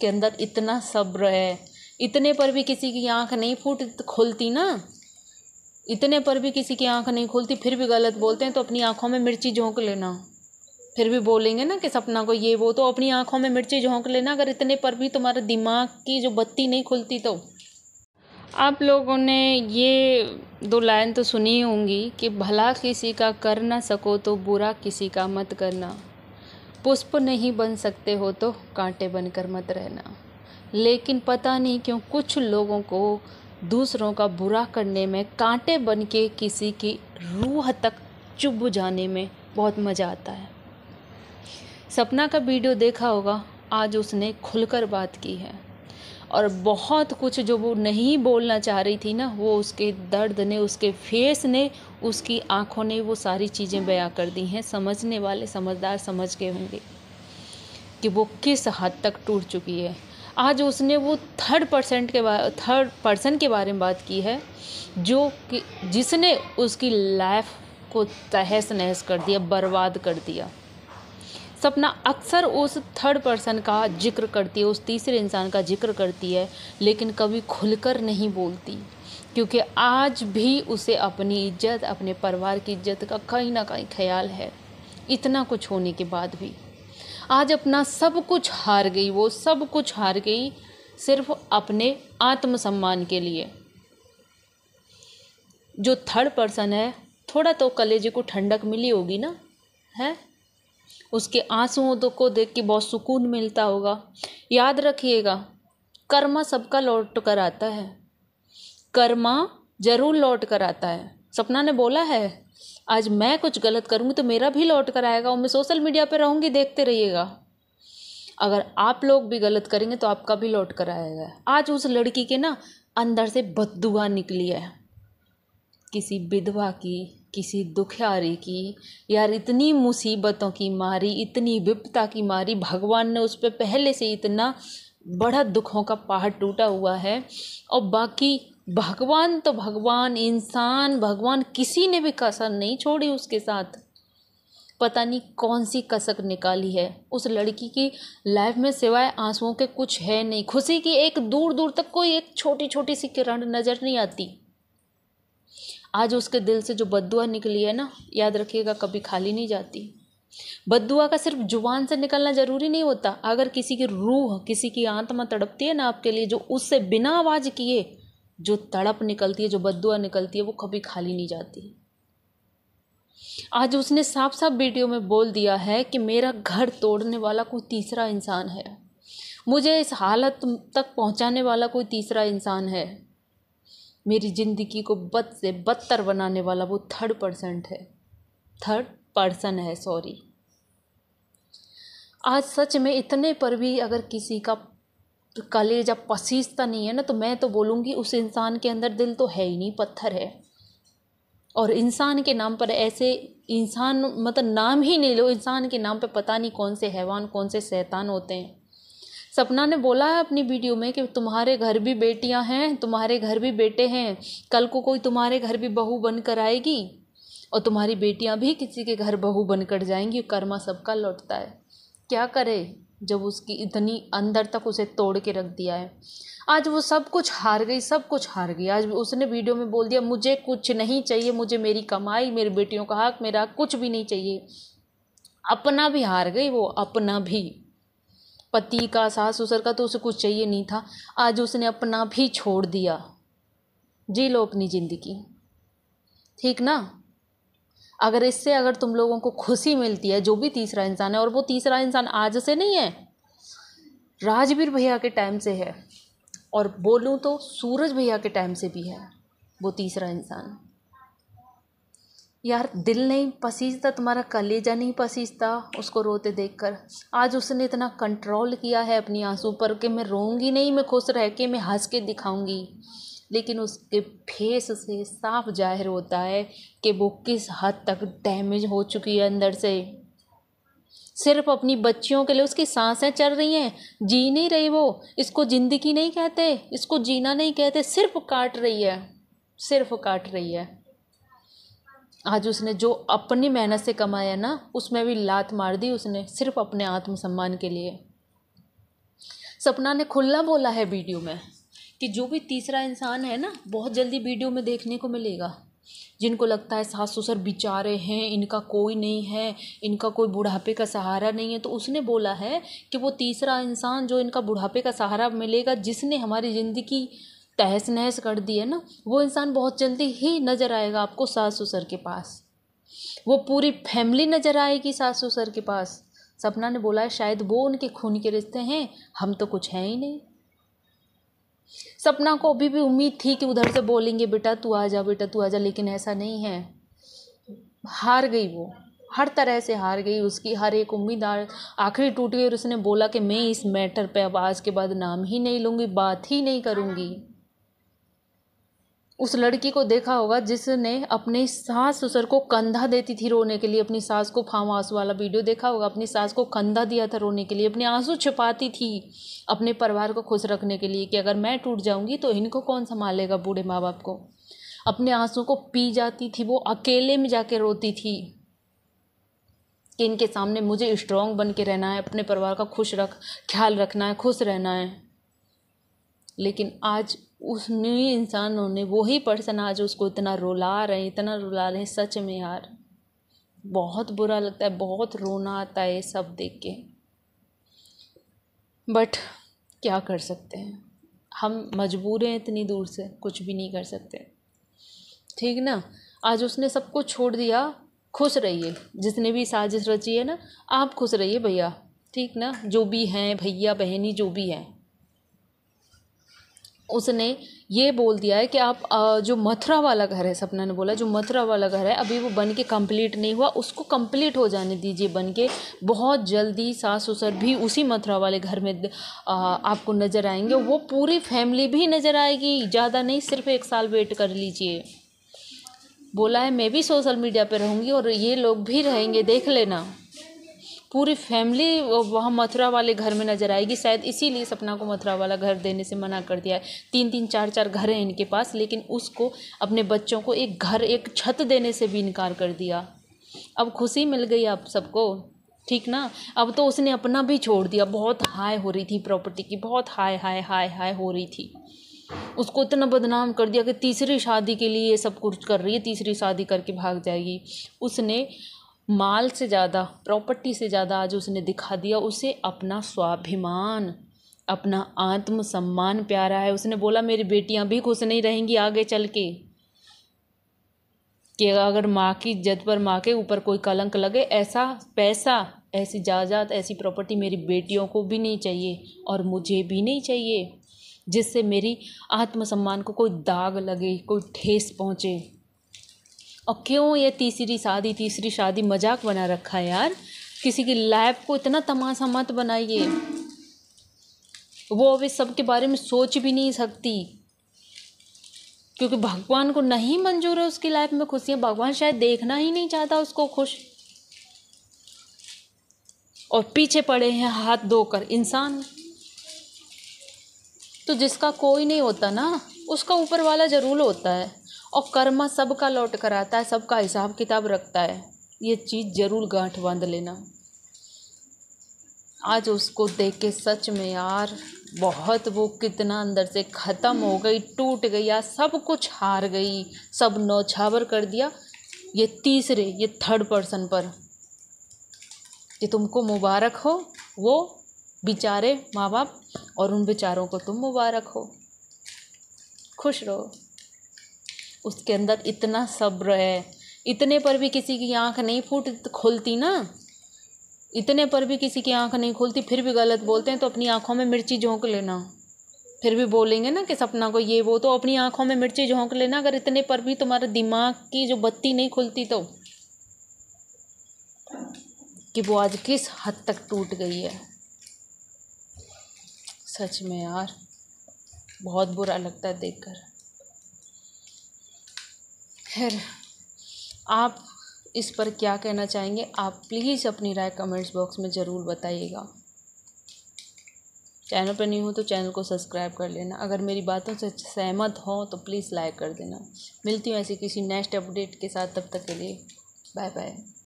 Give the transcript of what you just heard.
के अंदर इतना सब्र है इतने पर भी किसी की आंख नहीं फूट खुलती ना इतने पर भी किसी की आंख नहीं खुलती फिर भी गलत बोलते हैं तो अपनी आंखों में मिर्ची झोंक लेना फिर भी बोलेंगे ना कि सपना को ये वो तो अपनी आंखों में मिर्ची झोंक लेना अगर इतने पर भी तुम्हारे दिमाग की जो बत्ती नहीं खुलती तो आप लोगों ने ये दो लाइन तो सुनी होंगी कि भला किसी का कर ना सको तो बुरा किसी का मत करना पुष्प नहीं बन सकते हो तो कांटे बनकर मत रहना लेकिन पता नहीं क्यों कुछ लोगों को दूसरों का बुरा करने में कांटे बन के किसी की रूह तक चुभ जाने में बहुत मज़ा आता है सपना का वीडियो देखा होगा आज उसने खुलकर बात की है और बहुत कुछ जो वो नहीं बोलना चाह रही थी ना वो उसके दर्द ने उसके फेस ने उसकी आंखों ने वो सारी चीज़ें बयां कर दी हैं समझने वाले समझदार समझ गए होंगे कि वो किस हद तक टूट चुकी है आज उसने वो थर्ड परसेंट के बारे थर्ड पर्सन के बारे में बात की है जो कि जिसने उसकी लाइफ को तहस नहस कर दिया बर्बाद कर दिया सपना अक्सर उस थर्ड पर्सन का जिक्र करती है उस तीसरे इंसान का जिक्र करती है लेकिन कभी खुलकर नहीं बोलती क्योंकि आज भी उसे अपनी इज्जत अपने परिवार की इज्जत का कहीं ना कहीं ख्याल है इतना कुछ होने के बाद भी आज अपना सब कुछ हार गई वो सब कुछ हार गई सिर्फ अपने आत्मसम्मान के लिए जो थर्ड पर्सन है थोड़ा तो कलेजे को ठंडक मिली होगी ना है उसके आंसुओं तो को देख के बहुत सुकून मिलता होगा याद रखिएगा कर्मा सबका लौट कर आता है कर्मा जरूर लौट कर आता है सपना ने बोला है आज मैं कुछ गलत करूँगी तो मेरा भी लौट कर आएगा और मैं सोशल मीडिया पर रहूँगी देखते रहिएगा अगर आप लोग भी गलत करेंगे तो आपका भी लौट कर आएगा आज उस लड़की के ना अंदर से बदुआ निकली है किसी विधवा की किसी दुखियारी की यार इतनी मुसीबतों की मारी इतनी विपता की मारी भगवान ने उस पर पहले से इतना बड़ा दुखों का पहाड़ टूटा हुआ है और बाकी भगवान तो भगवान इंसान भगवान किसी ने भी कसर नहीं छोड़ी उसके साथ पता नहीं कौन सी कसक निकाली है उस लड़की की लाइफ में सिवाय आंसुओं के कुछ है नहीं खुशी की एक दूर दूर तक कोई एक छोटी छोटी सी किरण नज़र नहीं आती आज उसके दिल से जो बदुआ निकली है ना याद रखिएगा कभी खाली नहीं जाती बदुआ का सिर्फ जुबान से निकलना ज़रूरी नहीं होता अगर किसी की रूह किसी की आत्मा तड़पती है ना आपके लिए जो उससे बिना आवाज़ किए जो तड़प निकलती है जो बदुआ निकलती है वो कभी खाली नहीं जाती आज उसने साफ साफ वीडियो में बोल दिया है कि मेरा घर तोड़ने वाला कोई तीसरा इंसान है मुझे इस हालत तक पहुंचाने वाला कोई तीसरा इंसान है मेरी ज़िंदगी को बद से बदतर बनाने वाला वो थर्ड परसेंट है थर्ड पर्सन है सॉरी आज सच में इतने पर भी अगर किसी का कलेजा पसीसता नहीं है ना तो मैं तो बोलूँगी उस इंसान के अंदर दिल तो है ही नहीं पत्थर है और इंसान के नाम पर ऐसे इंसान मतलब नाम ही नहीं लो इंसान के नाम पर पता नहीं कौन से हैवान कौन से शैतान होते हैं सपना ने बोला है अपनी वीडियो में कि तुम्हारे घर भी बेटियां हैं तुम्हारे घर भी बेटे हैं कल को कोई तुम्हारे घर भी बहू बनकर आएगी और तुम्हारी बेटियां भी किसी के घर बहू बनकर जाएंगी कर्मा सबका लौटता है क्या करे जब उसकी इतनी अंदर तक उसे तोड़ के रख दिया है आज वो सब कुछ हार गई सब कुछ हार गई आज उसने वीडियो में बोल दिया मुझे कुछ नहीं चाहिए मुझे मेरी कमाई मेरी बेटियों का हक मेरा कुछ भी नहीं चाहिए अपना भी हार गई वो अपना भी पति का सास ससुर का तो उसे कुछ चाहिए नहीं था आज उसने अपना भी छोड़ दिया जी लो अपनी ज़िंदगी ठीक ना अगर इससे अगर तुम लोगों को खुशी मिलती है जो भी तीसरा इंसान है और वो तीसरा इंसान आज से नहीं है राजवीर भैया के टाइम से है और बोलूँ तो सूरज भैया के टाइम से भी है वो तीसरा इंसान यार दिल नहीं पसीजता तुम्हारा कलेजा नहीं पसीजता उसको रोते देखकर आज उसने इतना कंट्रोल किया है अपनी आंसू पर कि मैं रोऊंगी नहीं मैं खुश रह के मैं हंस के दिखाऊंगी लेकिन उसके फेस से साफ जाहिर होता है कि वो किस हद तक डैमेज हो चुकी है अंदर से सिर्फ अपनी बच्चियों के लिए उसकी सांसें चल रही हैं जी नहीं रही वो इसको ज़िंदगी नहीं कहते इसको जीना नहीं कहते सिर्फ काट रही है सिर्फ काट रही है आज उसने जो अपनी मेहनत से कमाया ना उसमें भी लात मार दी उसने सिर्फ अपने आत्मसम्मान के लिए सपना ने खुला बोला है वीडियो में कि जो भी तीसरा इंसान है ना बहुत जल्दी वीडियो में देखने को मिलेगा जिनको लगता है सास ससुर बेचारे हैं इनका कोई नहीं है इनका कोई बुढ़ापे का सहारा नहीं है तो उसने बोला है कि वो तीसरा इंसान जो इनका बुढ़ापे का सहारा मिलेगा जिसने हमारी ज़िंदगी तहस नहस कर दी है ना वो इंसान बहुत जल्दी ही नज़र आएगा आपको सास ससुर के पास वो पूरी फैमिली नज़र आएगी सास ससुर के पास सपना ने बोला है शायद वो उनके खून के रिश्ते हैं हम तो कुछ हैं ही नहीं सपना को अभी भी उम्मीद थी कि उधर से बोलेंगे बेटा तू आ जा बेटा तू आ जा लेकिन ऐसा नहीं है हार गई वो हर तरह से हार गई उसकी हर एक उम्मीद आखिरी टूट गई और उसने बोला कि मैं इस मैटर पे अब आज के बाद नाम ही नहीं लूँगी बात ही नहीं करूँगी उस लड़की को देखा होगा जिसने अपने सास ससुर को कंधा देती थी रोने के लिए अपनी सास को फावा आंसू वाला वीडियो देखा होगा अपनी सास को कंधा दिया था रोने के लिए अपने आंसू छिपाती थी अपने परिवार को खुश रखने के लिए कि अगर मैं टूट जाऊंगी तो इनको कौन संभालेगा बूढ़े माँ बाप को अपने आंसू को पी जाती थी वो अकेले में जाके रोती थी कि इनके सामने मुझे स्ट्रांग बन के रहना है अपने परिवार का खुश रख ख्याल रखना है खुश रहना है लेकिन आज उस न्यू इंसानों ने वही पर्सन आज उसको इतना रुला रहे हैं इतना रुला रहे हैं सच में यार बहुत बुरा लगता है बहुत रोना आता है सब देख के बट क्या कर सकते हैं हम मजबूर हैं इतनी दूर से कुछ भी नहीं कर सकते ठीक ना आज उसने सब कुछ छोड़ दिया खुश रहिए जिसने भी साजिश रची है ना आप खुश रहिए भैया ठीक ना जो भी हैं भैया बहनी जो भी हैं उसने ये बोल दिया है कि आप जो मथुरा वाला घर है सपना ने बोला जो मथुरा वाला घर है अभी वो बन के कम्प्लीट नहीं हुआ उसको कम्प्लीट हो जाने दीजिए बन के बहुत जल्दी सास ससुर भी उसी मथुरा वाले घर में आपको नज़र आएंगे वो पूरी फैमिली भी नज़र आएगी ज़्यादा नहीं सिर्फ एक साल वेट कर लीजिए बोला है मैं भी सोशल मीडिया पर रहूँगी और ये लोग भी रहेंगे देख लेना पूरी फैमिली वहाँ मथुरा वाले घर में नजर आएगी शायद इसीलिए सपना को मथुरा वाला घर देने से मना कर दिया है तीन तीन चार चार घर हैं इनके पास लेकिन उसको अपने बच्चों को एक घर एक छत देने से भी इनकार कर दिया अब खुशी मिल गई आप सबको ठीक ना अब तो उसने अपना भी छोड़ दिया बहुत हाई हो रही थी प्रॉपर्टी की बहुत हाई हाई हाई हाई हो रही थी उसको इतना बदनाम कर दिया कि तीसरी शादी के लिए ये सब कुछ कर रही है तीसरी शादी करके भाग जाएगी उसने माल से ज़्यादा प्रॉपर्टी से ज़्यादा आज उसने दिखा दिया उसे अपना स्वाभिमान अपना आत्मसम्मान प्यारा है उसने बोला मेरी बेटियाँ भी खुश नहीं रहेंगी आगे चल के कि अगर माँ की इज्जत पर माँ के ऊपर कोई कलंक लगे ऐसा पैसा ऐसी जायदाद ऐसी प्रॉपर्टी मेरी बेटियों को भी नहीं चाहिए और मुझे भी नहीं चाहिए जिससे मेरी आत्मसम्मान को कोई दाग लगे कोई ठेस पहुँचे और क्यों ये तीसरी शादी तीसरी शादी मजाक बना रखा है यार किसी की लाइफ को इतना तमाशा मत बनाइए वो अब इस बारे में सोच भी नहीं सकती क्योंकि भगवान को नहीं मंजूर है उसकी लाइफ में खुशियाँ भगवान शायद देखना ही नहीं चाहता उसको खुश और पीछे पड़े हैं हाथ धोकर इंसान तो जिसका कोई नहीं होता ना उसका ऊपर वाला ज़रूर होता है और कर्मा सबका लौट कर आता है सबका हिसाब किताब रखता है ये चीज़ ज़रूर गांठ बांध लेना आज उसको देख के सच में यार बहुत वो कितना अंदर से ख़त्म हो गई टूट गई यार सब कुछ हार गई सब नौछावर कर दिया ये तीसरे ये थर्ड पर्सन पर कि तुमको मुबारक हो वो बेचारे माँ बाप और उन बेचारों को तुम मुबारक हो खुश रहो उसके अंदर इतना सब्र है इतने पर भी किसी की आंख नहीं फूट खुलती ना इतने पर भी किसी की आंख नहीं खुलती फिर भी गलत बोलते हैं तो अपनी आंखों में मिर्ची झोंक लेना फिर भी बोलेंगे ना कि सपना को ये वो तो अपनी आंखों में मिर्ची झोंक लेना अगर इतने पर भी तुम्हारे दिमाग की जो बत्ती नहीं खुलती तो कि वो आज किस हद तक टूट गई है सच में यार बहुत बुरा लगता है देखकर खैर आप इस पर क्या कहना चाहेंगे आप प्लीज़ अपनी राय कमेंट्स बॉक्स में ज़रूर बताइएगा चैनल पर नहीं हो तो चैनल को सब्सक्राइब कर लेना अगर मेरी बातों से सहमत हो तो प्लीज़ लाइक कर देना मिलती हूँ ऐसी किसी नेक्स्ट अपडेट के साथ तब तक के लिए बाय बाय